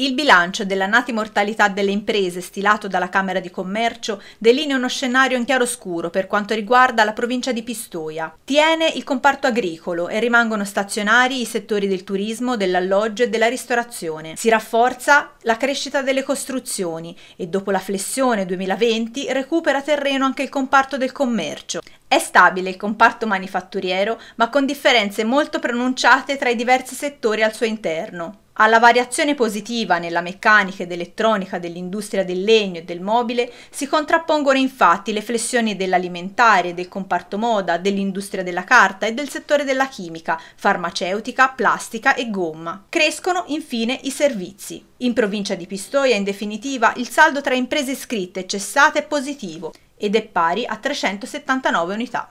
Il bilancio della dell'annata mortalità delle imprese stilato dalla Camera di Commercio delinea uno scenario in chiaroscuro per quanto riguarda la provincia di Pistoia. Tiene il comparto agricolo e rimangono stazionari i settori del turismo, dell'alloggio e della ristorazione. Si rafforza la crescita delle costruzioni e dopo la flessione 2020 recupera terreno anche il comparto del commercio. È stabile il comparto manifatturiero, ma con differenze molto pronunciate tra i diversi settori al suo interno. Alla variazione positiva nella meccanica ed elettronica dell'industria del legno e del mobile si contrappongono infatti le flessioni dell'alimentare, del comparto moda, dell'industria della carta e del settore della chimica, farmaceutica, plastica e gomma. Crescono infine i servizi. In provincia di Pistoia, in definitiva, il saldo tra imprese iscritte e cessate è positivo ed è pari a 379 unità.